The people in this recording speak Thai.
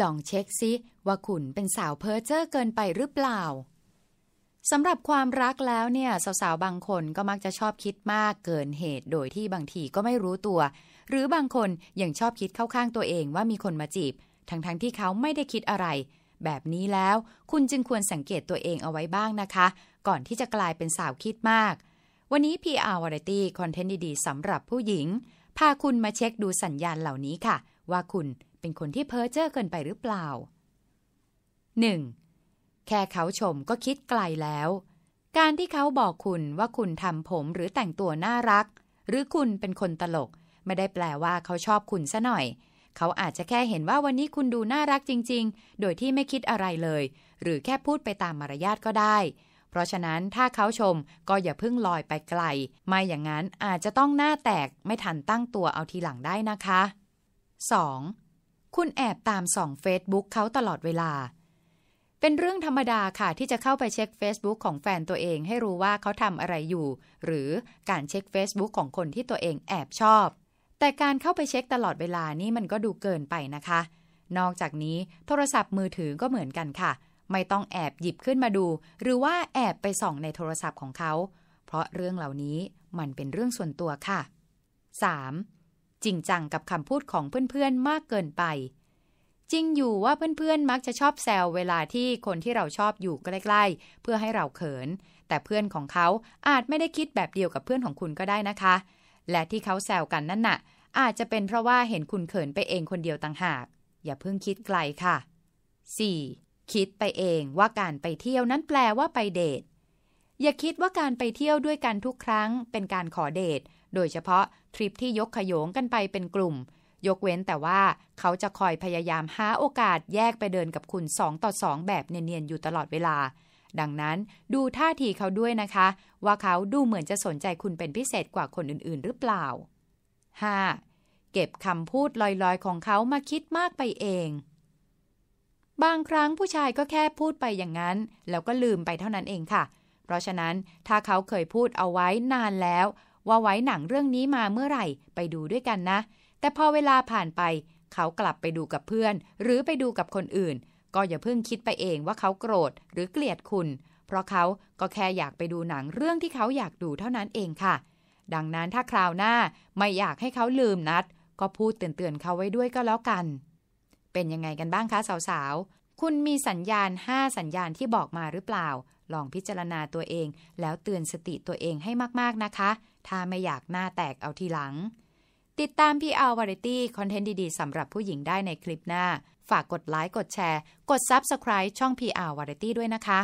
ลองเช็คซิ ว่าคุณเป็นสาวเพ้อเจ้อเกินไปหรือเปล่าสำหรับความรักแล้วเนี่ยสาวๆ บางคนก็มักจะชอบคิดมาก เกินเหตุโดยที่บางทีก็ไม่รู้ตัว หรือบางคนยังชอบคิดเข้าข้างตัวเองว่ามีคนมาจีบ ทั้งๆทที่เขาไม่ได้คิดอะไร แบบนี้แล้วคุณจึงควรสังเกตตัวเองเอาไว้บ้างนะคะ ก่อนที่จะกลายเป็นสาวคิดมากวันนี้ PR Variety คอนเทนต์ดีๆสำหรับผู้หญิงพาคุณมาเช็คดูสัญญาณเหล่านี้ค่ะ ว่าคุณเป็นคนที่เพ้อเจ้อเกินไปหรือเปล่า 1. แค่เขาชมก็คิดไกลแล้ว การที่เขาบอกคุณว่าคุณทำผมหรือแต่งตัวน่ารัก หรือคุณเป็นคนตลก ไม่ได้แปลว่าเขาชอบคุณซะหน่อย เขาอาจจะแค่เห็นว่าวันนี้คุณดูน่ารักจริงๆ โดยที่ไม่คิดอะไรเลย หรือแค่พูดไปตามมารยาทก็ได้ เพราะฉะนั้นถ้าเขาชมก็อย่าเพิ่งลอยไปไกล ไม่อย่างนั้นอาจจะต้องหน้าแตกไม่ทันตั้งตัวเอาทีหลังได้นะคะ 2. คุณแอบตามส่องเฟซบุ๊กเขาตลอดเวลา เป็นเรื่องธรรมดาค่ะที่จะเข้าไปเช็ค Facebook ของแฟนตัวเองให้รู้ว่าเขาทำอะไรอยู่ หรือการเช็ค Facebook ของคนที่ตัวเองแอบชอบ แต่การเข้าไปเช็คตลอดเวลานี่มันก็ดูเกินไปนะคะ นอกจากนี้โทรศัพท์มือถือก็เหมือนกันค่ะ ไม่ต้องแอบหยิบขึ้นมาดู หรือว่าแอบไปส่องในโทรศัพท์ของเขาเพราะเรื่องเหล่านี้มันเป็นเรื่องส่วนตัวค่ะ 3. จริงจังกับคำพูดของเพื่อนๆมากเกินไป จริงอยู่ว่าเพื่อนๆมักจะชอบแซวเวลาที่คนที่เราชอบอยู่ใกล้ๆเพื่อให้เราเขิน แต่เพื่อนของเขาอาจไม่ได้คิดแบบเดียวกับเพื่อนของคุณก็ได้นะคะ และที่เขาแซวกันนั่นน่ะ อาจจะเป็นเพราะว่าเห็นคุณเขินไปเองคนเดียวต่างหาก อย่าเพิ่งคิดไกลค่ะ 4. คิดไปเองว่าการไปเที่ยวนั้นแปลว่าไปเดท อย่าคิดว่าการไปเที่ยวด้วยกันทุกครั้งเป็นการขอเดทโดยเฉพาะ ทริปที่ยกขยงกันไปเป็นกลุ่ม ยกเว้นแต่ว่าเขาจะคอยพยายามหาโอกาสแยกไปเดินกับคุณ 2 ต่อ 2 แบบเนียนๆอยู่ตลอดเวลา ดังนั้นดูท่าทีเขาด้วยนะคะ ว่าเขาดูเหมือนจะสนใจคุณเป็นพิเศษกว่าคนอื่น ๆ หรือเปล่า 5. เก็บคำพูดลอยๆของเขามาคิดมากไปเอง บางครั้งผู้ชายก็แค่พูดไปอย่างนั้นแล้วก็ลืมไปเท่านั้นเองค่ะ เพราะฉะนั้นถ้าเขาเคยพูดเอาไว้นานแล้วว่าไว้หนังเรื่องนี้มาเมื่อไหร่ ไปดูด้วยกันนะ แต่พอเวลาผ่านไป เขากลับไปดูกับเพื่อน หรือไปดูกับคนอื่น ก็อย่าเพิ่งคิดไปเองว่าเขาโกรธหรือเกลียดคุณ เพราะเขาก็แค่อยากไปดูหนังเรื่องที่เขาอยากดูเท่านั้นเองค่ะ ดังนั้นถ้าคราวหน้าไม่อยากให้เขาลืมนัด ก็พูดเตือนเตือนเขาไว้ด้วยก็แล้วกัน เป็นยังไงกันบ้างคะสาว ๆ คุณมีสัญญาณ 5 สัญญาณที่บอกมาหรือเปล่า ลองพิจารณาตัวเอง แล้วเตือนสติตัวเองให้มาก ๆ นะคะถ้าไม่อยากหน้าแตกเอาทีหลัง ติดตามพี่อาวาริตี้คอนเทนต์ดี ๆสำหรับผู้หญิงได้ในคลิปหน้า ฝากกดไลค์กดแชร์ กด Subscribe ช่อง PR Variety ด้วยนะคะ